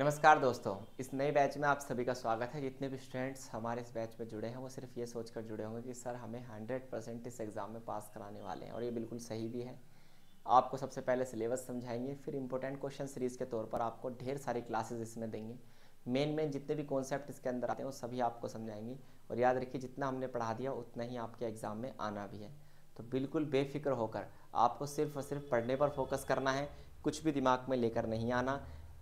नमस्कार दोस्तों इस नए बैच में आप सभी का स्वागत है जितने भी स्टूडेंट्स हमारे इस बैच में जुड़े हैं वो सिर्फ ये सोचकर जुड़े होंगे कि सर हमें 100 परसेंट इस एग्ज़ाम में पास कराने वाले हैं और ये बिल्कुल सही भी है आपको सबसे पहले सिलेबस समझाएंगे फिर इंपॉर्टेंट क्वेश्चन सीरीज़ के तौर पर आपको ढेर सारी क्लासेज इसमें देंगे मेन मेन जितने भी कॉन्सेप्ट इसके अंदर आते हैं वो सभी आपको समझाएंगे और याद रखिए जितना हमने पढ़ा दिया उतना ही आपके एग्ज़ाम में आना भी है तो बिल्कुल बेफिक्र होकर आपको सिर्फ और सिर्फ पढ़ने पर फोकस करना है कुछ भी दिमाग में लेकर नहीं आना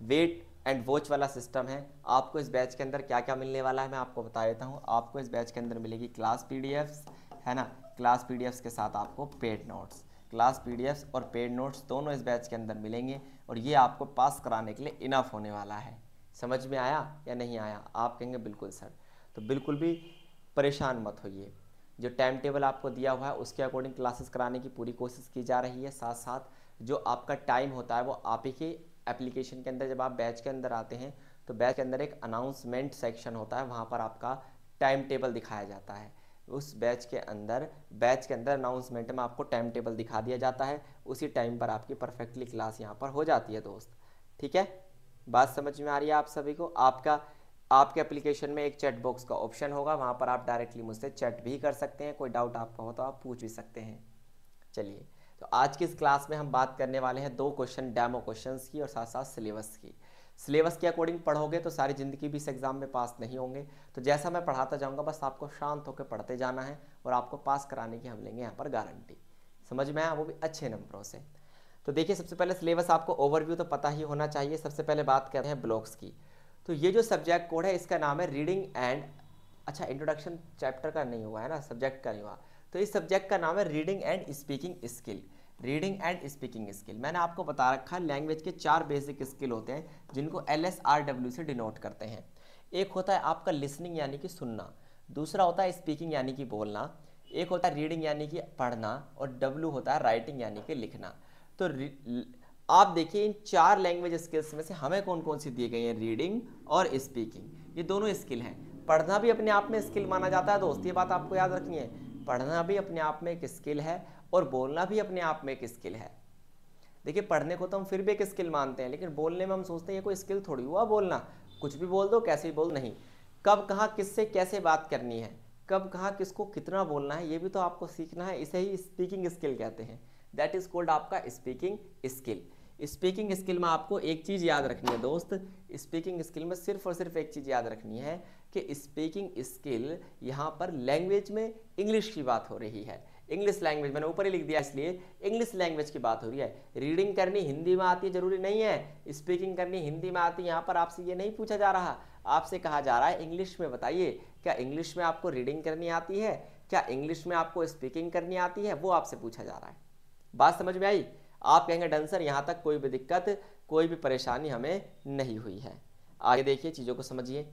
वेट एंड वॉच वाला सिस्टम है आपको इस बैच के अंदर क्या क्या मिलने वाला है मैं आपको बता देता हूँ आपको इस बैच के अंदर मिलेगी क्लास पी है ना क्लास पी के साथ आपको पेड नोट्स क्लास पी और पेड नोट्स दोनों इस बैच के अंदर मिलेंगे और ये आपको पास कराने के लिए इनफ होने वाला है समझ में आया या नहीं आया आप कहेंगे बिल्कुल सर तो बिल्कुल भी परेशान मत होइए जो टाइम टेबल आपको दिया हुआ है उसके अकॉर्डिंग क्लासेस कराने की पूरी कोशिश की जा रही है साथ साथ जो आपका टाइम होता है वो आप ही के एप्लीकेशन के अंदर जब आप बैच के अंदर आते हैं तो बैच के अंदर एक अनाउंसमेंट सेक्शन होता है वहाँ पर आपका टाइम टेबल दिखाया जाता है उस बैच के अंदर बैच के अंदर अनाउंसमेंट में आपको टाइम टेबल दिखा दिया जाता है उसी टाइम पर आपकी परफेक्टली क्लास यहाँ पर हो जाती है दोस्त ठीक है बात समझ में आ रही है आप सभी को आपका आपके एप्लीकेशन में एक चैट बॉक्स का ऑप्शन होगा वहाँ पर आप डायरेक्टली मुझसे चैट भी कर सकते हैं कोई डाउट आपका हो तो आप पूछ भी सकते हैं चलिए तो आज की इस क्लास में हम बात करने वाले हैं दो क्वेश्चन डैमो क्वेश्चन की और साथ साथ सिलेबस की सिलेबस के अकॉर्डिंग पढ़ोगे तो सारी ज़िंदगी भी इस एग्ज़ाम में पास नहीं होंगे तो जैसा मैं पढ़ाता जाऊँगा बस आपको शांत होकर पढ़ते जाना है और आपको पास कराने की हम लेंगे यहाँ पर गारंटी समझ में आया वो भी अच्छे नंबरों से तो देखिए सबसे पहले सिलेबस आपको ओवरव्यू तो पता ही होना चाहिए सबसे पहले बात कर रहे हैं ब्लॉक्स की तो ये जो सब्जेक्ट कोड है इसका नाम है रीडिंग एंड अच्छा इंट्रोडक्शन चैप्टर का नहीं हुआ है ना सब्जेक्ट का नहीं हुआ तो इस सब्जेक्ट का नाम है reading and speaking skill reading and speaking skill मैंने आपको बता रखा है लैंग्वेज के चार बेसिक स्किल होते हैं जिनको एल एस आर डब्ल्यू से डिनोट करते हैं एक होता है आपका लिसनिंग यानी कि सुनना दूसरा होता है स्पीकिंग यानी कि बोलना एक होता है रीडिंग यानी कि पढ़ना और डब्ल्यू होता है राइटिंग यानी कि लिखना तो आप देखिए इन चार लैंग्वेज स्किल्स में से हमें कौन कौन सी दी गई हैं रीडिंग और स्पीकिंग ये दोनों स्किल हैं पढ़ना भी अपने आप में स्किल माना जाता है दोस्त ये बात आपको याद रखनी है पढ़ना भी अपने आप में एक स्किल है और बोलना भी अपने आप में एक स्किल है देखिए पढ़ने को तो हम फिर भी एक स्किल मानते हैं लेकिन बोलने में हम सोचते हैं ये कोई स्किल थोड़ी हुआ बोलना कुछ भी बोल दो कैसे भी बोल नहीं कब कहाँ किससे कैसे बात करनी है कब कहाँ किसको कितना बोलना है ये भी तो आपको सीखना है इसे ही स्पीकिंग स्किल कहते हैं दैट इज़ कोल्ड आपका स्पीकिंग स्किल स्पीकिंग स्किल में आपको एक चीज़ याद रखनी है दोस्त स्पीकिंग स्किल में सिर्फ और सिर्फ एक चीज़ याद रखनी है कि स्पीकिंग स्किल यहाँ पर लैंग्वेज में इंग्लिश की बात हो रही है इंग्लिश लैंग्वेज मैंने ऊपर ही लिख दिया इसलिए इंग्लिश लैंग्वेज की बात हो रही है रीडिंग करनी हिंदी में आती है जरूरी नहीं है स्पीकिंग करनी हिंदी में आती है यहाँ पर आपसे ये नहीं पूछा जा रहा आपसे कहा जा रहा है इंग्लिश में बताइए क्या इंग्लिश में आपको रीडिंग करनी आती है क्या इंग्लिश में आपको स्पीकिंग करनी आती है वो आपसे पूछा जा रहा है बात समझ में आई आप कहेंगे डंसर यहाँ तक कोई भी दिक्कत कोई भी परेशानी हमें नहीं हुई है आगे देखिए चीज़ों को समझिए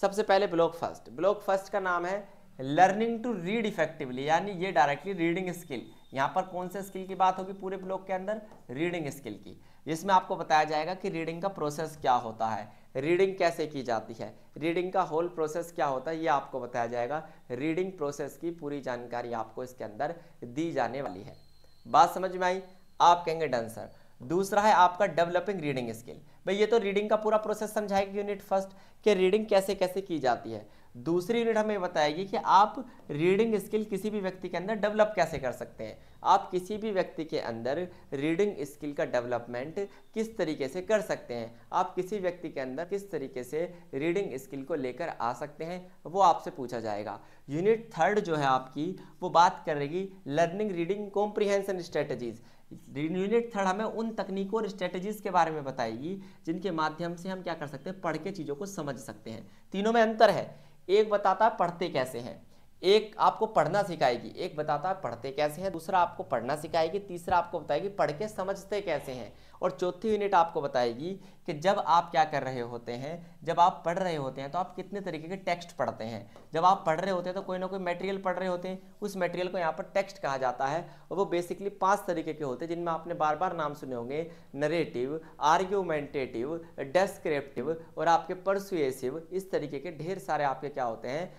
सबसे पहले ब्लॉक फर्स्ट ब्लॉक फर्स्ट का नाम है लर्निंग टू रीड इफेक्टिवली यानी ये डायरेक्टली रीडिंग स्किल यहाँ पर कौन से स्किल की बात होगी पूरे ब्लॉक के अंदर रीडिंग स्किल की जिसमें आपको बताया जाएगा कि रीडिंग का प्रोसेस क्या होता है रीडिंग कैसे की जाती है रीडिंग का होल प्रोसेस क्या होता है ये आपको बताया जाएगा रीडिंग प्रोसेस की पूरी जानकारी आपको इसके अंदर दी जाने वाली है बात समझ में आई आप कहेंगे डन सर दूसरा है आपका डेवलपिंग रीडिंग स्किल भाई ये तो रीडिंग का पूरा प्रोसेस समझाएगी यूनिट फर्स्ट कि रीडिंग कैसे कैसे की जाती है दूसरी यूनिट हमें बताएगी कि आप रीडिंग स्किल किसी भी व्यक्ति के अंदर डेवलप कैसे कर सकते हैं आप किसी भी व्यक्ति के अंदर रीडिंग स्किल का डेवलपमेंट किस तरीके से कर सकते हैं आप किसी व्यक्ति के अंदर किस तरीके से रीडिंग स्किल को लेकर आ सकते हैं वो आपसे पूछा जाएगा यूनिट थर्ड जो है आपकी वो बात करेगी learning reading comprehension strategies unit third हमें उन तकनीकों और स्ट्रेटेजीज के बारे में बताएगी जिनके माध्यम से हम क्या कर सकते हैं पढ़ के चीज़ों को समझ सकते हैं तीनों में अंतर है एक बताता पढ़ते कैसे हैं एक आपको पढ़ना सिखाएगी एक बताता है पढ़ते कैसे हैं दूसरा आपको पढ़ना सिखाएगी तीसरा आपको बताएगी पढ़ के समझते कैसे हैं और चौथी यूनिट आपको बताएगी कि जब आप क्या कर रहे होते हैं जब आप पढ़ रहे होते हैं तो आप कितने तरीके के टेक्स्ट पढ़ते हैं जब आप पढ़ रहे होते हैं तो कोई ना कोई मटेरियल पढ़ रहे होते हैं उस मटेरियल को यहाँ पर टेक्स्ट कहा जाता है और वो बेसिकली पाँच तरीके के होते हैं जिनमें आपने बार बार नाम सुने होंगे नरेटिव आर्ग्यूमेंटेटिव डेस्क्रिप्टिव और आपके परसुएसिव इस तरीके के ढेर सारे आपके क्या होते हैं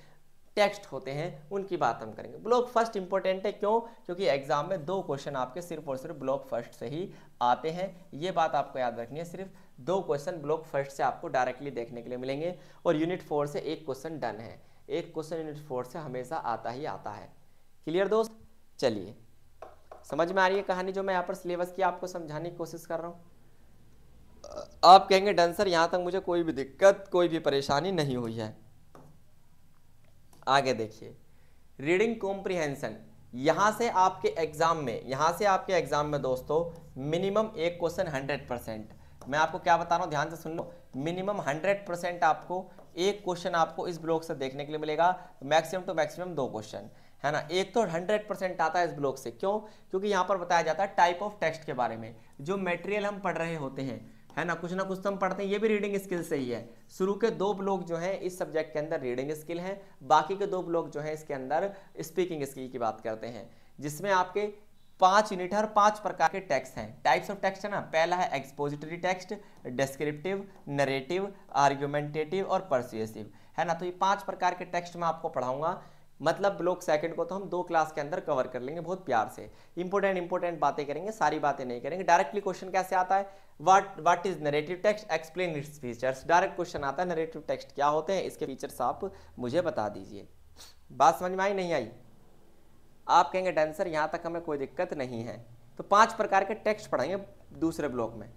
टेक्स्ट होते हैं उनकी बात हम करेंगे ब्लॉक फर्स्ट इंपॉर्टेंट है क्यों क्योंकि एग्जाम में दो क्वेश्चन आपके सिर्फ और सिर्फ ब्लॉक फर्स्ट से ही आते हैं ये बात आपको याद रखनी है सिर्फ दो क्वेश्चन ब्लॉक फर्स्ट से आपको डायरेक्टली देखने के लिए मिलेंगे और यूनिट फोर से एक क्वेश्चन डन है एक क्वेश्चन यूनिट फोर से हमेशा आता ही आता है क्लियर दोस्त चलिए समझ में आ रही है कहानी जो मैं यहाँ पर सिलेबस की आपको समझाने की कोशिश कर रहा हूँ आप कहेंगे डन सर यहाँ तक मुझे कोई भी दिक्कत कोई भी परेशानी नहीं हुई है आगे देखिए रीडिंग कॉम्प्रिहेंसन यहाँ से आपके एग्ज़ाम में यहाँ से आपके एग्ज़ाम में दोस्तों मिनिमम एक क्वेश्चन हंड्रेड परसेंट मैं आपको क्या बता रहा हूँ ध्यान से सुन लो मिनिमम हंड्रेड परसेंट आपको एक क्वेश्चन आपको इस ब्लॉक से देखने के लिए मिलेगा मैक्सिमम टू मैक्सिमम दो क्वेश्चन है ना एक तो हंड्रेड परसेंट आता है इस ब्लॉक से क्यों क्योंकि यहाँ पर बताया जाता है टाइप ऑफ टेक्स्ट के बारे में जो मेटेरियल हम पढ़ रहे होते हैं है ना कुछ ना कुछ तो हम पढ़ते हैं ये भी रीडिंग स्किल से ही है शुरू के दो ब्लॉक जो हैं इस सब्जेक्ट के अंदर रीडिंग स्किल हैं बाकी के दो ब्लॉक जो हैं इसके अंदर स्पीकिंग स्किल की बात करते हैं जिसमें आपके पांच यूनिट है और पांच प्रकार के टेक्स्ट हैं टाइप्स ऑफ टेक्स्ट है ना पहला है expository text descriptive narrative argumentative और परसुएसिव है ना तो ये पांच प्रकार के टेक्स्ट मैं आपको पढ़ाऊंगा मतलब ब्लॉक सेकंड को तो हम दो क्लास के अंदर कवर कर लेंगे बहुत प्यार से इंपॉर्टेंट इंपॉर्टेंट बातें करेंगे सारी बातें नहीं करेंगे डायरेक्टली क्वेश्चन कैसे आता है what what is narrative text explain its features direct question आता है नरेटिव टेक्स्ट क्या होते हैं इसके फीचर्स आप मुझे बता दीजिए बात समझ में आई नहीं आई आप कहेंगे डेंसर यहाँ तक हमें कोई दिक्कत नहीं है तो पाँच प्रकार के टेक्स्ट पढ़ाएंगे दूसरे ब्लॉक में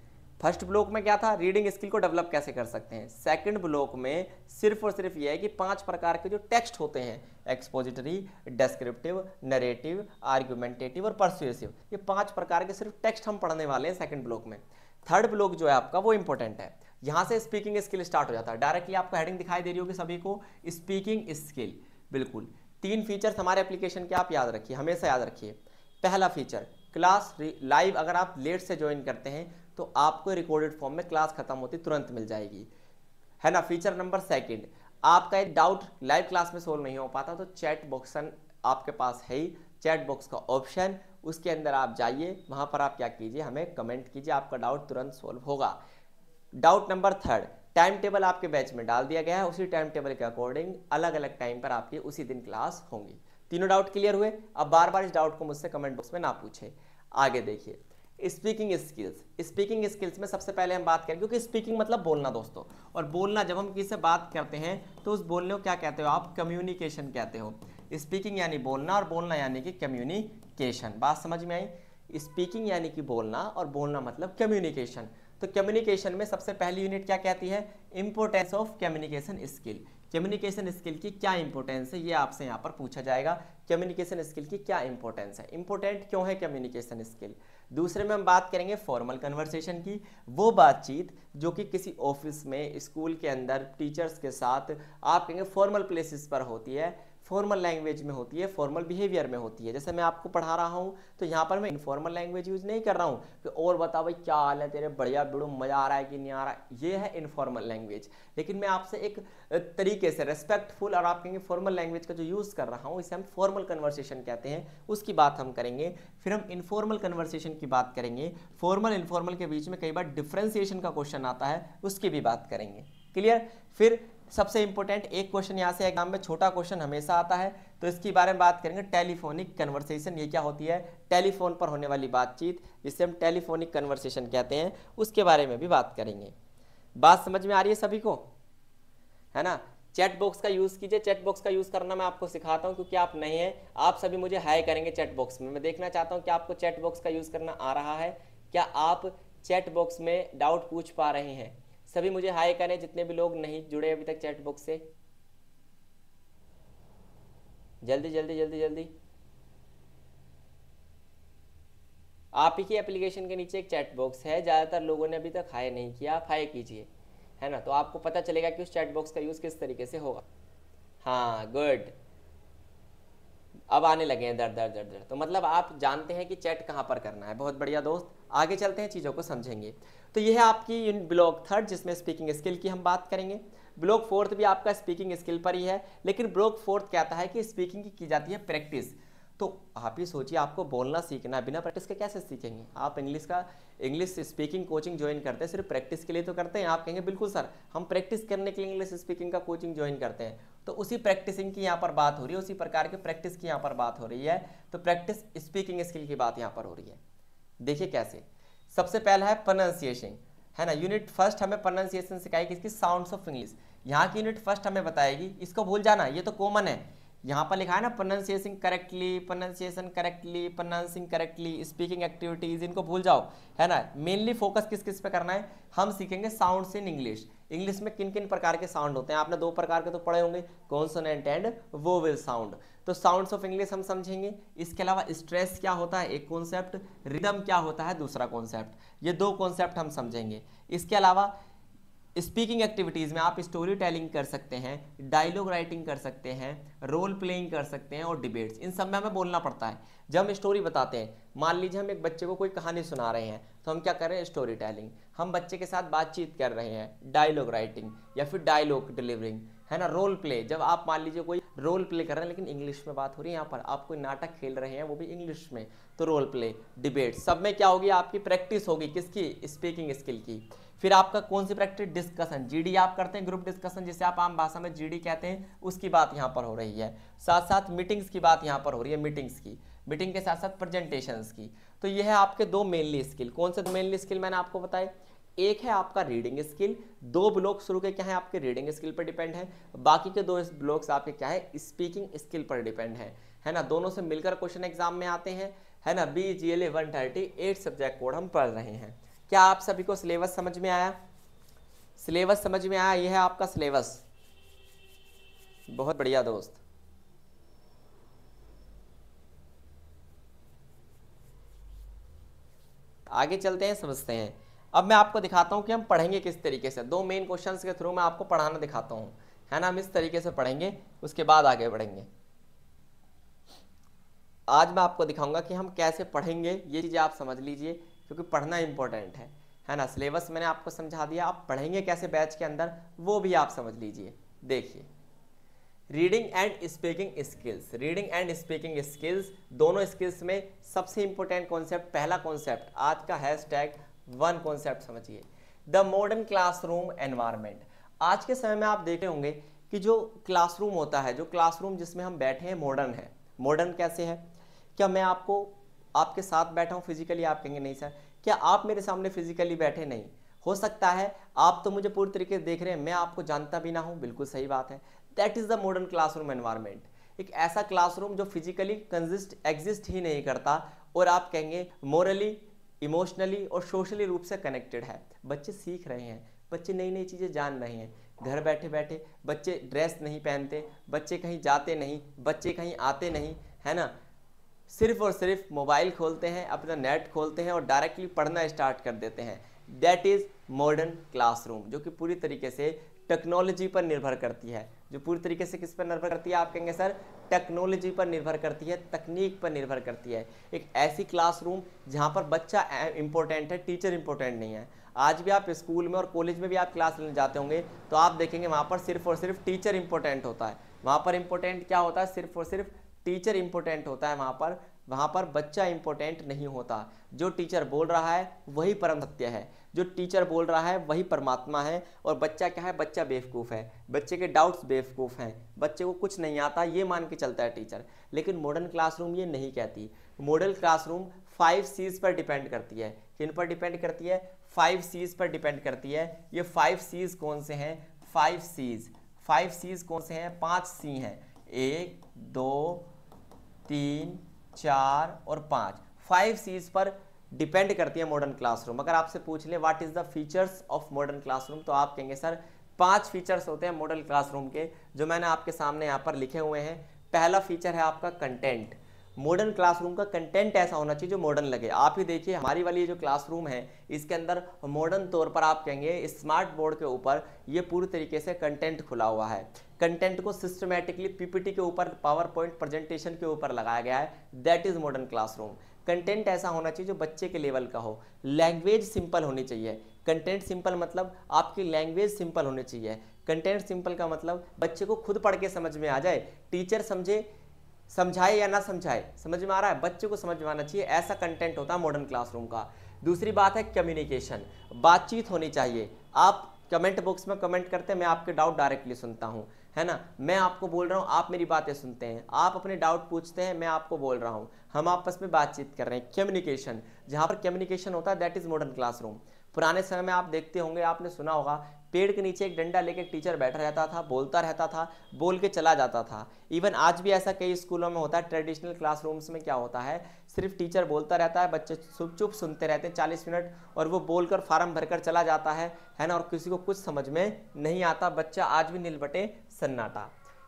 फर्स्ट ब्लॉक में क्या था रीडिंग स्किल को डेवलप कैसे कर सकते हैं सेकंड ब्लॉक में सिर्फ और सिर्फ यह है कि पांच प्रकार के जो टेक्स्ट होते हैं एक्सपोजिटरी डिस्क्रिप्टिव नरेटिव आर्ग्यूमेंटेटिव और परसुएसिव ये पांच प्रकार के सिर्फ टेक्स्ट हम पढ़ने वाले हैं सेकंड ब्लॉक में थर्ड ब्लॉक जो है आपका वो इंपॉर्टेंट है यहाँ से स्पीकिंग स्किल स्टार्ट हो जाता है डायरेक्टली आपको हेडिंग दिखाई दे रही होगी सभी को स्पीकिंग स्किल बिल्कुल तीन फीचर्स हमारे एप्लीकेशन के आप याद रखिए हमेशा याद रखिए पहला फीचर क्लास लाइव अगर आप लेट से ज्वाइन करते हैं तो आपको रिकॉर्डेड फॉर्म में क्लास खत्म होती तुरंत मिल जाएगी है ना फीचर नंबर सेकेंड आपका एक डाउट लाइव क्लास में सोल्व नहीं हो पाता तो चैट बॉक्सन आपके पास है ही चैट बॉक्स का ऑप्शन उसके अंदर आप जाइए वहाँ पर आप क्या कीजिए हमें कमेंट कीजिए आपका डाउट तुरंत सोल्व होगा doubt number third time table आपके बैच में डाल दिया गया है उसी टाइम टेबल के अकॉर्डिंग अलग अलग टाइम पर आपकी उसी दिन क्लास होंगी तीनों डाउट क्लियर हुए अब बार बार इस डाउट को मुझसे कमेंट बॉक्स में ना पूछे आगे देखिए स्पीकिंग स्किल्स स्पीकिंग स्किल्स में सबसे पहले हम बात करें क्योंकि स्पीकिंग मतलब बोलना दोस्तों और बोलना जब हम किसी से बात करते हैं तो उस बोलने को क्या कहते हो आप कम्युनिकेशन कहते हो स्पीकिंग यानी बोलना और बोलना यानी कि कम्युनिकेशन बात समझ में आई स्पीकिंग यानी कि बोलना और बोलना मतलब कम्युनिकेशन तो कम्युनिकेशन में सबसे पहली यूनिट क्या कहती है importance of communication skill communication skill की क्या इंपॉर्टेंस है ये आपसे यहाँ पर पूछा जाएगा कम्युनिकेशन स्किल की क्या इंपॉर्टेंस है इंपोर्टेंट क्यों है कम्युनिकेशन स्किल दूसरे में हम बात करेंगे फॉर्मल कन्वर्सेशन की वो बातचीत जो कि किसी ऑफिस में स्कूल के अंदर टीचर्स के साथ आप कहेंगे फॉर्मल प्लेसिस पर होती है फॉर्मल लैंग्वेज में होती है फॉर्मल बिहेवियर में होती है जैसे मैं आपको पढ़ा रहा हूँ तो यहाँ पर मैं इनफॉर्मल लैंग्वेज यूज़ नहीं कर रहा हूँ कि और बता भाई क्या हाल है तेरे बढ़िया बिड़ो मज़ा आ रहा है कि नहीं आ रहा है ये है इनफॉर्मल लैंग्वेज लेकिन मैं आपसे एक तरीके से रेस्पेक्टफुल और आप कहेंगे फॉर्मल लैंग्वेज का जो यूज़ कर रहा हूँ इसे हम फॉर्मल कन्वर्सेशन कहते हैं उसकी बात हम करेंगे फिर हम इनफॉर्मल कन्वर्सेशन की बात करेंगे फॉर्मल इनफॉर्मल के बीच में कई बार डिफ्रेंसिएशन का क्वेश्चन आता है उसकी भी बात करेंगे क्लियर फिर सबसे इंपॉर्टेंट एक क्वेश्चन यहाँ से एग्जाम में छोटा क्वेश्चन हमेशा आता है तो इसके बारे में बात करेंगे टेलीफोनिक कन्वर्सेशन ये क्या होती है टेलीफोन पर होने वाली बातचीत जिसे हम टेलीफोनिक कन्वर्सेशन कहते हैं उसके बारे में भी बात करेंगे बात समझ में आ रही है सभी को है ना चैट बॉक्स का यूज़ कीजिए चैट बॉक्स का यूज़ करना मैं आपको सिखाता हूँ क्योंकि आप नहीं हैं आप सभी मुझे हाई करेंगे चैट बॉक्स में मैं देखना चाहता हूँ कि आपको चैट बॉक्स का यूज़ करना आ रहा है क्या आप चैट बॉक्स में डाउट पूछ पा रहे हैं सभी मुझे हाई करें जितने भी लोग नहीं जुड़े अभी तक चैट बॉक्स से जल्दी जल्दी जल्दी जल्दी आप ही की एप्लीकेशन के नीचे एक चैट बॉक्स है ज़्यादातर लोगों ने अभी तक हाई नहीं किया आप हाई कीजिए है ना तो आपको पता चलेगा कि उस चैट बॉक्स का यूज़ किस तरीके से होगा हाँ गुड अब आने लगे हैं दर दर दर दर तो मतलब आप जानते हैं कि चैट कहाँ पर करना है बहुत बढ़िया दोस्त आगे चलते हैं चीज़ों को समझेंगे तो ये है आपकी यूनिट ब्लॉक थर्ड जिसमें स्पीकिंग स्किल की हम बात करेंगे ब्लॉक फोर्थ भी आपका स्पीकिंग स्किल पर ही है लेकिन ब्लॉक फोर्थ कहता है कि स्पीकिंग की की जाती है प्रैक्टिस तो आप ही सोचिए आपको बोलना सीखना बिना प्रैक्टिस के कैसे सीखेंगे आप इंग्लिश का इंग्लिश स्पीकिंग कोचिंग ज्वाइन करते हैं सिर्फ प्रैक्टिस के लिए तो करते हैं आप कहेंगे बिल्कुल सर हम प्रैक्टिस करने के लिए इंग्लिश स्पीकिंग का कोचिंग ज्वाइन करते हैं तो उसी प्रैक्टिसिंग की यहाँ पर बात हो रही है उसी प्रकार की प्रैक्टिस की यहाँ पर बात हो रही है तो प्रैक्टिस स्पीकिंग स्किल की बात यहाँ पर हो रही है देखिए कैसे सबसे पहला है प्रोनाउंसिएशन है ना यूनिट फर्स्ट हमें प्रोनाउंसिएशन सिखाएगी इसकी साउंड्स ऑफ इंग्लिश यहाँ की यूनिट फर्स्ट हमें बताएगी इसको भूल जाना ये तो कॉमन है यहाँ पर लिखा है ना pronunciation correctly pronunciation correctly pronouncing correctly speaking activities इनको भूल जाओ है ना मेनली फोकस किस किस पे करना है हम सीखेंगे साउंड्स इन इंग्लिश इंग्लिश में किन किन प्रकार के साउंड होते हैं आपने दो प्रकार के तो पढ़े होंगे कॉन्सोनेंट एंड वोवेल साउंड तो साउंड्स ऑफ इंग्लिश हम समझेंगे इसके अलावा स्ट्रेस क्या होता है एक कॉन्सेप्ट रिदम क्या होता है दूसरा कॉन्सेप्ट ये दो कॉन्सेप्ट हम समझेंगे इसके अलावा स्पीकिंग एक्टिविटीज़ में आप स्टोरी टेलिंग कर सकते हैं डायलॉग राइटिंग कर सकते हैं रोल प्लेइंग कर सकते हैं और डिबेट्स इन सब में हमें बोलना पड़ता है जब हम स्टोरी बताते हैं मान लीजिए हम एक बच्चे को कोई कहानी सुना रहे हैं तो हम क्या कर रहे हैं स्टोरी टेलिंग हम बच्चे के साथ बातचीत कर रहे हैं डायलॉग राइटिंग या फिर डायलॉग डिलीवरिंग है ना रोल प्ले जब आप मान लीजिए कोई रोल प्ले कर रहे हैं लेकिन इंग्लिश में बात हो रही है यहाँ पर आप कोई नाटक खेल रहे हैं वो भी इंग्लिश में तो रोल प्ले डिबेट सब में क्या होगी आपकी प्रैक्टिस होगी किसकी स्पीकिंग स्किल की फिर आपका कौन सी प्रैक्टिस डिस्कशन जीडी आप करते हैं ग्रुप डिस्कशन जिसे आप आम भाषा में जीडी कहते हैं उसकी बात यहाँ पर हो रही है साथ साथ मीटिंग्स की बात यहाँ पर हो रही है मीटिंग्स की मीटिंग के साथ साथ प्रेजेंटेशंस की तो यह है आपके दो मेनली स्किल कौन से दो मेनली स्किल मैंने आपको बताए एक है आपका रीडिंग स्किल दो ब्लॉक्स शुरू के क्या है आपके रीडिंग स्किल पर डिपेंड है बाकी के दो ब्लॉक्स आपके क्या है स्पीकिंग स्किल पर डिपेंड है है ना दोनों से मिलकर क्वेश्चन एग्जाम में आते हैं है ना B G L A one thirty eight subject code हम पढ़ रहे हैं क्या आप सभी को सिलेबस समझ में आया सिलेबस समझ में आया यह है आपका सिलेबस बहुत बढ़िया दोस्त आगे चलते हैं समझते हैं अब मैं आपको दिखाता हूँ कि हम पढ़ेंगे किस तरीके से दो मेन क्वेश्चन के थ्रू मैं आपको पढ़ाना दिखाता हूँ है ना हम इस तरीके से पढ़ेंगे उसके बाद आगे बढ़ेंगे आज मैं आपको दिखाऊंगा कि हम कैसे पढ़ेंगे ये चीज़ें आप समझ लीजिए क्योंकि पढ़ना इंपॉर्टेंट है है ना सिलेबस मैंने आपको समझा दिया आप पढ़ेंगे कैसे बैच के अंदर वो भी आप समझ लीजिए देखिए reading and speaking skills reading and speaking skills दोनों स्किल्स में सबसे इंपॉर्टेंट कॉन्सेप्ट पहला कॉन्सेप्ट आज का हैश वन कॉन्सेप्ट समझिए द मॉडर्न क्लासरूम एनवायरमेंट आज के समय में आप देखे होंगे कि जो क्लासरूम होता है जो क्लासरूम जिसमें हम बैठे हैं मॉडर्न है मॉडर्न कैसे है क्या मैं आपको आपके साथ बैठा हूँ फिजिकली आप कहेंगे नहीं सर क्या आप मेरे सामने फिजिकली बैठे नहीं हो सकता है आप तो मुझे पूरी तरीके से देख रहे हैं मैं आपको जानता भी ना हूँ बिल्कुल सही बात है that is the modern classroom environment एक ऐसा क्लासरूम जो फिजिकली कंजिस्ट एग्जिस्ट ही नहीं करता और आप कहेंगे मॉरली इमोशनली और सोशली रूप से कनेक्टेड है बच्चे सीख रहे हैं बच्चे नई नई चीज़ें जान रहे हैं घर बैठे बैठे बच्चे ड्रेस नहीं पहनते बच्चे कहीं जाते नहीं बच्चे कहीं आते नहीं है ना सिर्फ और सिर्फ मोबाइल खोलते हैं अपना नेट खोलते हैं और डायरेक्टली पढ़ना स्टार्ट कर देते हैं दैट इज़ मॉडर्न क्लासरूम जो कि पूरी तरीके से टेक्नोलॉजी पर निर्भर करती है जो पूरी तरीके से किस पर निर्भर करती है आप कहेंगे सर टेक्नोलॉजी पर निर्भर करती है तकनीक पर निर्भर करती है एक ऐसी क्लासरूम जहाँ पर बच्चा इंपॉर्टेंट है टीचर इंपॉर्टेंट नहीं है आज भी आप स्कूल में और कॉलेज में भी आप क्लास लेने जाते होंगे तो आप देखेंगे वहाँ पर सिर्फ और सिर्फ टीचर इंपॉर्टेंट होता है वहाँ पर इंपॉर्टेंट क्या होता है सिर्फ और सिर्फ टीचर इंपॉर्टेंट होता है वहाँ पर वहाँ पर बच्चा इंपॉर्टेंट नहीं होता जो टीचर बोल रहा है वही परम सत्य है जो टीचर बोल रहा है वही परमात्मा है और बच्चा क्या है बच्चा बेवकूफ़ है बच्चे के डाउट्स बेवकूफ़ हैं बच्चे को कुछ नहीं आता ये मान के चलता है टीचर लेकिन मॉडर्न क्लासरूम ये नहीं कहती मॉडल क्लासरूम फाइव सीज पर डिपेंड करती है किन पर डिपेंड करती है फाइव सीज पर डिपेंड करती है ये फाइव सीज कौन से हैं फाइव सीज फाइव सीज कौन से हैं पाँच सी हैं एक दो तीन चार और पाँच फाइव सीज पर डिपेंड करती है मॉडर्न क्लासरूम अगर आपसे पूछ लें what is the features of modern classroom तो आप कहेंगे सर पांच फीचर्स होते हैं मॉडर्न क्लासरूम के जो मैंने आपके सामने यहाँ पर लिखे हुए हैं पहला फीचर है आपका कंटेंट मॉडर्न क्लासरूम का कंटेंट ऐसा होना चाहिए जो मॉडर्न लगे आप ही देखिए हमारी वाली जो क्लासरूम है इसके अंदर मॉडर्न तौर पर आप कहेंगे स्मार्ट बोर्ड के ऊपर ये पूरी तरीके से कंटेंट खुला हुआ है कंटेंट को सिस्टमेटिकली पीपीटी के ऊपर पावर पॉइंट प्रेजेंटेशन के ऊपर लगाया गया है that is modern classroom content ऐसा होना चाहिए जो बच्चे के लेवल का हो लैंग्वेज सिंपल होनी चाहिए कंटेंट सिंपल मतलब आपकी लैंग्वेज सिंपल होनी चाहिए कंटेंट सिंपल का मतलब बच्चे को खुद पढ़ के समझ में आ जाए टीचर समझे समझाए या ना समझाए समझ में आ रहा है बच्चे को समझ में आना चाहिए ऐसा कंटेंट होता है मॉडर्न क्लासरूम का दूसरी बात है कम्युनिकेशन बातचीत होनी चाहिए आप कमेंट बॉक्स में कमेंट करते हैं मैं आपके डाउट डायरेक्टली सुनता हूँ है ना मैं आपको बोल रहा हूँ आप मेरी बातें सुनते हैं आप अपने डाउट पूछते हैं मैं आपको बोल रहा हूँ हम आपस में बातचीत कर रहे हैं कम्युनिकेशन जहाँ पर कम्युनिकेशन होता है दैट इज़ मॉडर्न क्लासरूम पुराने समय में आप देखते होंगे आपने सुना होगा पेड़ के नीचे एक डंडा लेके टीचर बैठा रहता था बोलता रहता था बोल के चला जाता था इवन आज भी ऐसा कई स्कूलों में होता है ट्रेडिशनल क्लासरूम्स में क्या होता है सिर्फ टीचर बोलता रहता है बच्चे चुप चुप सुनते रहते हैं चालीस मिनट और वो बोलकर फार्म भरकर चला जाता है है ना और किसी को कुछ समझ में नहीं आता बच्चा आज भी निलबटे सन्नाटा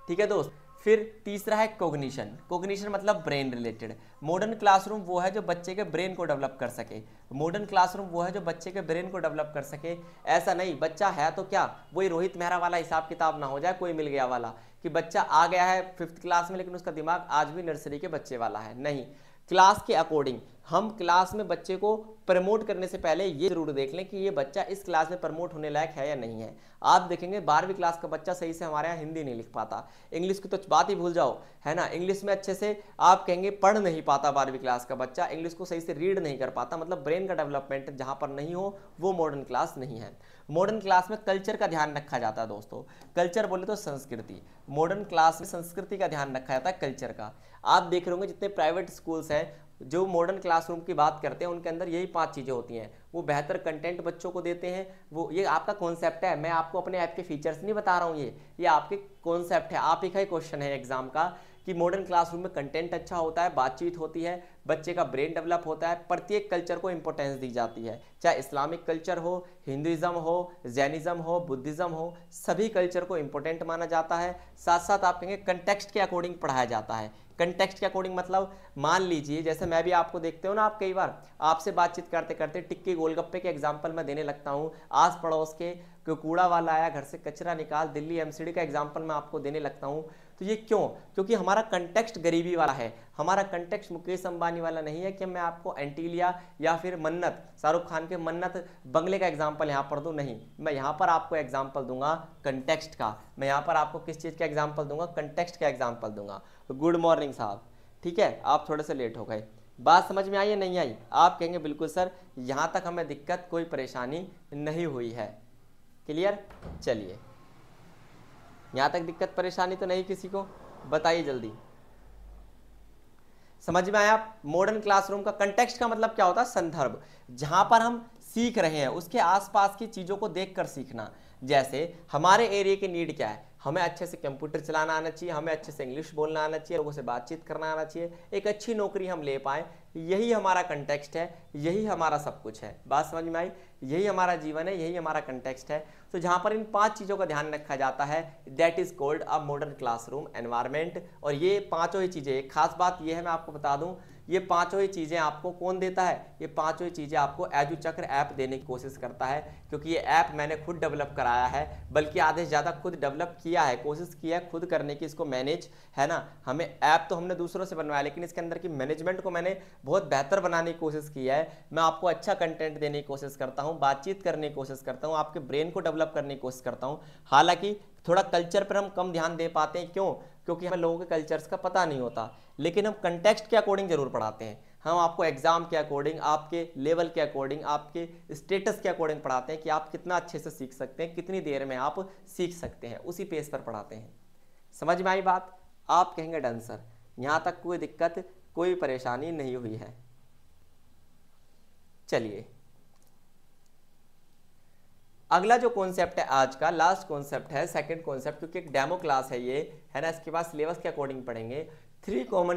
ठीक है दोस्त फिर तीसरा है कोग्निशन कोग्निशन मतलब ब्रेन रिलेटेड मॉडर्न क्लासरूम वो है जो बच्चे के ब्रेन को डेवलप कर सके मॉडर्न क्लासरूम वो है जो बच्चे के ब्रेन को डेवलप कर सके ऐसा नहीं बच्चा है तो क्या वही रोहित मेहरा वाला हिसाब किताब ना हो जाए कोई मिल गया वाला कि बच्चा आ गया है फिफ्थ क्लास में लेकिन उसका दिमाग आज भी नर्सरी के बच्चे वाला है नहीं क्लास के अकॉर्डिंग हम क्लास में बच्चे को प्रमोट करने से पहले ये जरूर देख लें कि ये बच्चा इस क्लास में प्रमोट होने लायक है या नहीं है आप देखेंगे बारहवीं क्लास का बच्चा सही से हमारे यहाँ हिंदी नहीं लिख पाता इंग्लिश की तो बात ही भूल जाओ है ना इंग्लिश में अच्छे से आप कहेंगे पढ़ नहीं पाता बारहवीं क्लास का बच्चा इंग्लिश को सही से रीड नहीं कर पाता मतलब ब्रेन का डेवलपमेंट जहाँ पर नहीं हो वो मॉडर्न क्लास नहीं है मॉडर्न क्लास में कल्चर का ध्यान रखा जाता है दोस्तों कल्चर बोले तो संस्कृति मॉडर्न क्लास में संस्कृति का ध्यान रखा जाता है कल्चर का आप देख रहे होंगे जितने प्राइवेट स्कूल्स हैं जो मॉडर्न क्लासरूम की बात करते हैं उनके अंदर यही पांच चीज़ें होती हैं वो बेहतर कंटेंट बच्चों को देते हैं वो ये आपका कॉन्सेप्ट है मैं आपको अपने ऐप के फीचर्स नहीं बता रहा हूँ ये ये आपके कॉन्सेप्ट है आप ही का ही क्वेश्चन है एग्जाम का कि मॉडर्न क्लासरूम में कंटेंट अच्छा होता है बातचीत होती है बच्चे का ब्रेन डेवलप होता है प्रत्येक कल्चर को इंपॉर्टेंस दी जाती है चाहे इस्लामिक कल्चर हो हिंदुज़म हो जैनिज़म हो बुद्धिज़्म हो सभी कल्चर को इम्पोर्टेंट माना जाता है साथ साथ आप कहेंगे कंटेक्स्ट के अकॉर्डिंग पढ़ाया जाता है कंटेक्स्ट के अकॉर्डिंग मतलब मान लीजिए जैसे मैं भी आपको देखते हो ना आप कई बार आपसे बातचीत करते करते टिक्की गोलगप्पे के एग्जाम्पल मैं देने लगता हूँ आस पड़ोस के कोई कूड़ा वाला आया घर से कचरा निकाल दिल्ली एमसीडी का एग्जाम्पल मैं आपको देने लगता हूँ तो ये क्यों क्योंकि हमारा कंटेक्स्ट गरीबी वाला है हमारा कंटेक्स्ट मुकेश अंबानी वाला नहीं है कि मैं आपको एंटीलिया या फिर मन्नत शाहरुख खान के मन्नत बंगले का एग्जाम्पल यहाँ पर दूँ नहीं मैं यहाँ पर आपको एग्जाम्पल दूंगा कंटेक्स्ट का मैं यहाँ पर आपको किस चीज़ का एग्जाम्पल दूंगा कंटेक्स्ट का एग्जाम्पल दूंगा गुड मॉर्निंग साहब ठीक है आप थोड़े से लेट हो गए बात समझ में आई या नहीं आई आप कहेंगे बिल्कुल सर यहाँ तक हमें दिक्कत कोई परेशानी नहीं हुई है क्लियर चलिए यहाँ तक दिक्कत परेशानी तो नहीं किसी को बताइए जल्दी समझ में आया मॉडर्न क्लासरूम का कंटेक्स्ट का मतलब क्या होता है संदर्भ जहाँ पर हम सीख रहे हैं उसके आसपास की चीज़ों को देखकर सीखना जैसे हमारे एरिया की नीड क्या है हमें अच्छे से कंप्यूटर चलाना आना चाहिए हमें अच्छे से इंग्लिश बोलना आना चाहिए लोगों से बातचीत करना आना चाहिए एक अच्छी नौकरी हम ले पाएँ यही हमारा कंटेक्सट है यही हमारा सब कुछ है बात समझ में आई यही हमारा जीवन है यही हमारा कंटेक्स्ट है तो जहाँ पर इन पांच चीज़ों का ध्यान रखा जाता है that is called a modern classroom environment और ये पाँचों ही चीज़ें खास बात यह है मैं आपको बता दूँ ये पाँचों ही चीज़ें आपको कौन देता है ये पांचों ही चीज़ें आपको एजू चक्र ऐप देने की कोशिश करता है क्योंकि ये ऐप मैंने खुद डेवलप कराया है बल्कि आधे ज़्यादा खुद डेवलप किया है कोशिश किया है खुद करने की इसको मैनेज है ना हमें ऐप तो हमने दूसरों से बनवाया लेकिन इसके अंदर की मैनेजमेंट को मैंने बहुत बेहतर बनाने की कोशिश की है मैं आपको अच्छा कंटेंट देने की कोशिश करता हूँ बातचीत करने की कोशिश करता हूँ आपके ब्रेन को डेवलप करने की कोशिश करता हूँ हालांकि थोड़ा कल्चर पर हम कम ध्यान दे पाते हैं क्यों क्योंकि हमें लोगों के कल्चर्स का पता नहीं होता लेकिन हम कंटेक्स्ट के अकॉर्डिंग जरूर पढ़ाते हैं हम आपको एग्ज़ाम के अकॉर्डिंग आपके लेवल के अकॉर्डिंग आपके स्टेटस के अकॉर्डिंग पढ़ाते हैं कि आप कितना अच्छे से सीख सकते हैं कितनी देर में आप सीख सकते हैं उसी पेज पर पढ़ाते हैं समझ में आई बात आप कहेंगे डन सर यहाँ तक कोई दिक्कत कोई परेशानी नहीं हुई है चलिए अगला जो कॉन्सेप्ट है आज का लास्ट कॉन्सेप्ट है सेकंड कॉन्सेप्ट क्योंकि एक डेमो क्लास है ये है ना इसके बाद सिलेबस के अकॉर्डिंग पढ़ेंगे three common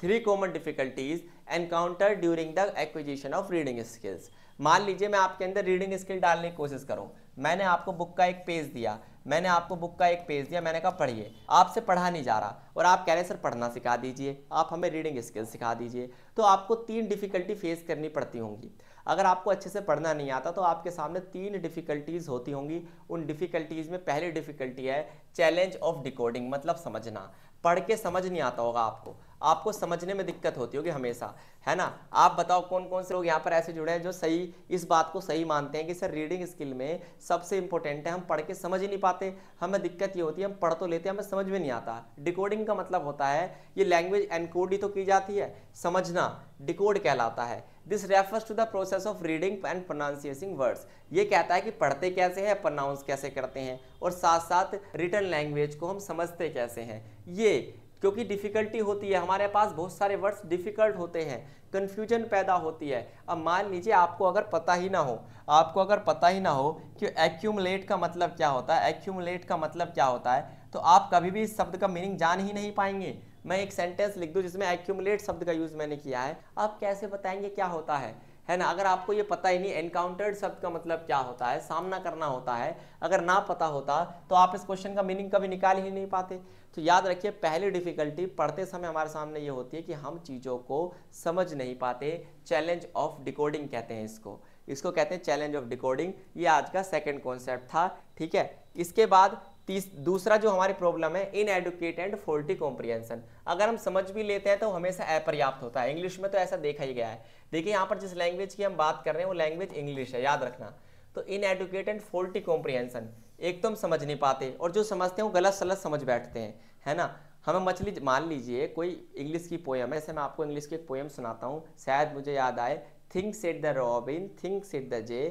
three common difficulties encounter during the acquisition of reading skills मान लीजिए मैं आपके अंदर रीडिंग स्किल डालने की कोशिश करूँ मैंने आपको बुक का एक पेज दिया मैंने आपको बुक का एक पेज दिया मैंने कहा पढ़िए आपसे पढ़ा नहीं जा रहा और आप कह रहे सर पढ़ना सिखा दीजिए आप हमें रीडिंग स्किल सिखा दीजिए तो आपको तीन डिफ़िकल्टी फेस करनी पड़ती होंगी अगर आपको अच्छे से पढ़ना नहीं आता तो आपके सामने तीन डिफ़िकल्टीज़ होती होंगी उन डिफ़िकल्टीज़ में पहली डिफ़िकल्टी है चैलेंज ऑफ डिकोडिंग मतलब समझना पढ़ के समझ नहीं आता होगा आपको आपको समझने में दिक्कत होती होगी हमेशा है ना आप बताओ कौन कौन से लोग यहाँ पर ऐसे जुड़े हैं जो सही इस बात को सही मानते हैं कि सर रीडिंग स्किल में सबसे इंपॉर्टेंट है हम पढ़ के समझ ही नहीं पाते हमें दिक्कत ये होती है हम पढ़ तो लेते हैं हमें समझ में नहीं आता डिकोडिंग का मतलब होता है ये लैंग्वेज एनकोड ही तो की जाती है समझना डिकोड कहलाता है this refers to the process of reading and pronunciating words ये कहता है कि पढ़ते कैसे हैं प्रनाउंस कैसे करते हैं और साथ साथ रिटर्न लैंग्वेज को हम समझते कैसे हैं ये क्योंकि डिफ़िकल्टी होती है हमारे पास बहुत सारे वर्ड्स डिफ़िकल्ट होते हैं कन्फ्यूजन पैदा होती है अब मान लीजिए आपको अगर पता ही ना हो आपको अगर पता ही ना हो कि एक्यूमलेट का मतलब क्या होता है एक्यूमलेट का मतलब क्या होता है तो आप कभी भी इस शब्द का मीनिंग जान ही नहीं पाएंगे मैं एक सेंटेंस लिख दूँ जिसमें एक्यूमलेट शब्द का यूज़ मैंने किया है आप कैसे बताएंगे क्या होता है है ना अगर आपको ये पता ही नहीं एनकाउंटर्ड शब्द का मतलब क्या होता है सामना करना होता है अगर ना पता होता तो आप इस क्वेश्चन का मीनिंग कभी निकाल ही नहीं पाते तो याद रखिए पहली डिफ़िकल्टी पढ़ते समय हमारे सामने ये होती है कि हम चीज़ों को समझ नहीं पाते चैलेंज ऑफ डिकोडिंग कहते हैं इसको इसको कहते हैं चैलेंज ऑफ डिकोडिंग ये आज का सेकेंड कॉन्सेप्ट था ठीक है इसके बाद तीस दूसरा जो हमारी प्रॉब्लम है inadequate and faulty comprehension अगर हम समझ भी लेते हैं तो हमेशा अपर्याप्त होता है इंग्लिश में तो ऐसा देखा ही गया है देखिए यहाँ पर जिस लैंग्वेज की हम बात कर रहे हैं वो लैंग्वेज इंग्लिश है याद रखना तो inadequate and faulty comprehension एक तो हम समझ नहीं पाते और जो समझते हैं वो गलत सलत समझ बैठते हैं है ना हमें मछली मान लीजिए कोई इंग्लिश की पोएम ऐसे मैं आपको इंग्लिश की एक पोएम सुनाता हूँ शायद मुझे याद आए think said the robin think said the jay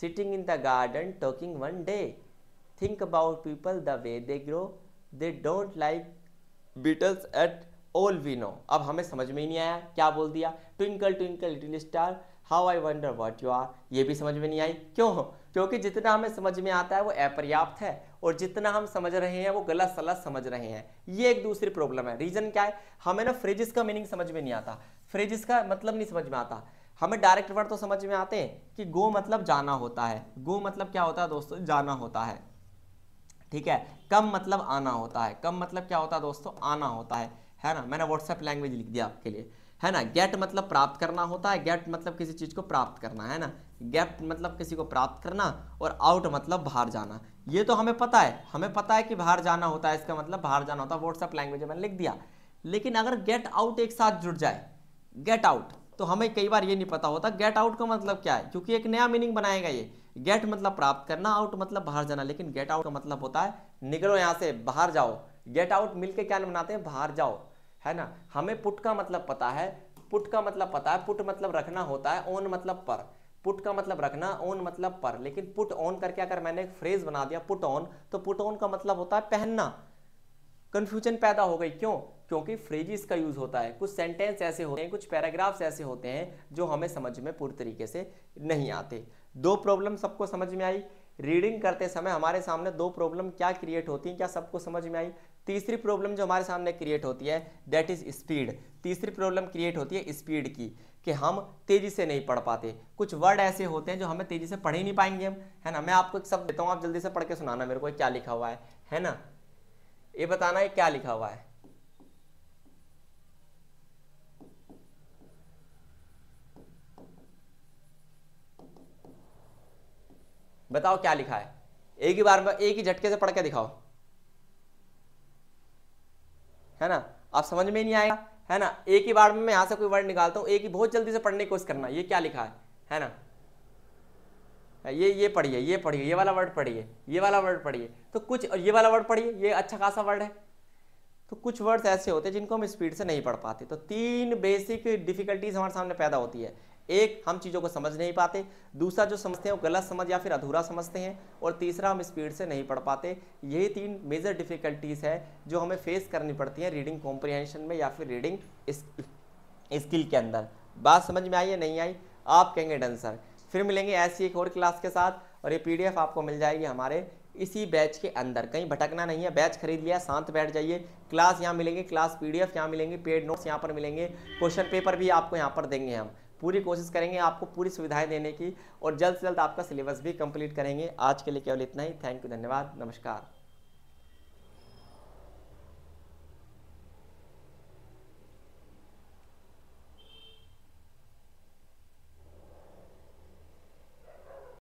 sitting in the garden talking one day think about people the way they grow they don't like beetles at all we know अब हमें समझ में ही नहीं आया क्या बोल दिया twinkle twinkle little star how I wonder what you are ये भी समझ में नहीं आई क्यों क्योंकि जितना हमें समझ में आता है वो अपर्याप्त है और जितना हम समझ रहे हैं वो गलत सलत समझ रहे हैं ये एक दूसरी प्रॉब्लम है रीजन क्या है हमें ना फ्रिजिस का मीनिंग समझ में नहीं आता फ्रिजिस का मतलब नहीं समझ में आता हमें डायरेक्ट वर्ड तो समझ में आते हैं कि गो मतलब जाना होता है गो मतलब क्या होता है दोस्तों जाना होता है ठीक है कम मतलब आना होता है कम मतलब क्या होता है दोस्तों आना होता है है ना मैंने व्हाट्सएप लैंग्वेज लिख दिया आपके लिए है ना गेट मतलब प्राप्त करना होता है गेट मतलब किसी चीज़ को प्राप्त करना है ना गेट मतलब किसी को प्राप्त करना और आउट मतलब बाहर जाना ये तो हमें पता है हमें पता है कि बाहर जाना होता है इसका मतलब बाहर जाना होता है व्हाट्सएप लैंग्वेज में लिख दिया लेकिन अगर गेट आउट एक साथ जुड़ जाए गेट आउट तो हमें कई बार ये नहीं पता होता गेट आउट का मतलब क्या है क्योंकि एक नया मीनिंग बनाएगा ये गेट मतलब प्राप्त करना आउट मतलब बाहर जाना लेकिन गेट आउट का मतलब होता है निकलो यहाँ से बाहर जाओ गेट आउट मिलके क्या बनाते हैं बाहर जाओ है ना हमें पुट का मतलब पता है पुट का मतलब पता है पुट मतलब रखना होता है ओन मतलब पर पुट का मतलब रखना ऑन मतलब पर लेकिन पुट ऑन करके अगर मैंने एक फ्रेज बना दिया पुट ऑन तो पुट ऑन का मतलब होता है पहनना कन्फ्यूजन पैदा हो गई क्यों क्योंकि फ्रेजिस का यूज होता है कुछ सेंटेंस ऐसे होते हैं कुछ पैराग्राफ्स ऐसे होते हैं जो हमें समझ में पूरी तरीके से नहीं आते दो प्रॉब्लम सबको समझ में आई रीडिंग करते समय हमारे सामने दो प्रॉब्लम क्या क्रिएट होती हैं क्या सबको समझ में आई तीसरी प्रॉब्लम जो हमारे सामने क्रिएट होती है दैट इज़ स्पीड तीसरी प्रॉब्लम क्रिएट होती है स्पीड की कि हम तेज़ी से नहीं पढ़ पाते कुछ वर्ड ऐसे होते हैं जो हमें तेज़ी से पढ़ ही नहीं पाएंगे हम है ना मैं आपको एक शब्द देता हूँ आप जल्दी से पढ़ के सुनाना मेरे को क्या लिखा हुआ है है ना ये बताना है क्या लिखा हुआ है बताओ क्या लिखा है एक ही बार में एक ही झटके से पढ़ के दिखाओ है ना आप समझ में नहीं आएगा है ना एक ही बार में मैं से कोई वर्ड निकालता हूं एक ही बहुत जल्दी से पढ़ने की कोशिश करना ये क्या लिखा है है ना ये ये पढ़िए ये पढ़िए ये वाला वर्ड पढ़िए ये वाला वर्ड पढ़िए तो कुछ ये वाला वर्ड पढ़िए ये अच्छा खासा वर्ड है तो कुछ वर्ड्स ऐसे होते हैं जिनको हम स्पीड से नहीं पढ़ पाते तो तीन बेसिक डिफिकल्टीज हमारे सामने पैदा होती है एक हम चीज़ों को समझ नहीं पाते दूसरा जो समझते हैं वो गलत समझ या फिर अधूरा समझते हैं और तीसरा हम स्पीड से नहीं पढ़ पाते यही तीन मेजर डिफ़िकल्टीज़ है जो हमें फेस करनी पड़ती हैं रीडिंग कॉम्प्रिहेंशन में या फिर रीडिंग स्किल के अंदर बात समझ में आई या नहीं आई आप कहेंगे डन सर फिर मिलेंगे ऐसी एक और क्लास के साथ और ये पी आपको मिल जाएगी हमारे इसी बैच के अंदर कहीं भटकना नहीं है बैच खरीद लिया शांत बैठ जाइए क्लास यहाँ मिलेंगे क्लास पीडीएफ यहाँ मिलेंगे पेड नोट्स यहाँ पर मिलेंगे क्वेश्चन पेपर भी आपको यहाँ पर देंगे हम पूरी कोशिश करेंगे आपको पूरी सुविधाएं देने की और जल्द से जल्द आपका सिलेबस भी कंप्लीट करेंगे आज के लिए केवल इतना ही थैंक यू धन्यवाद नमस्कार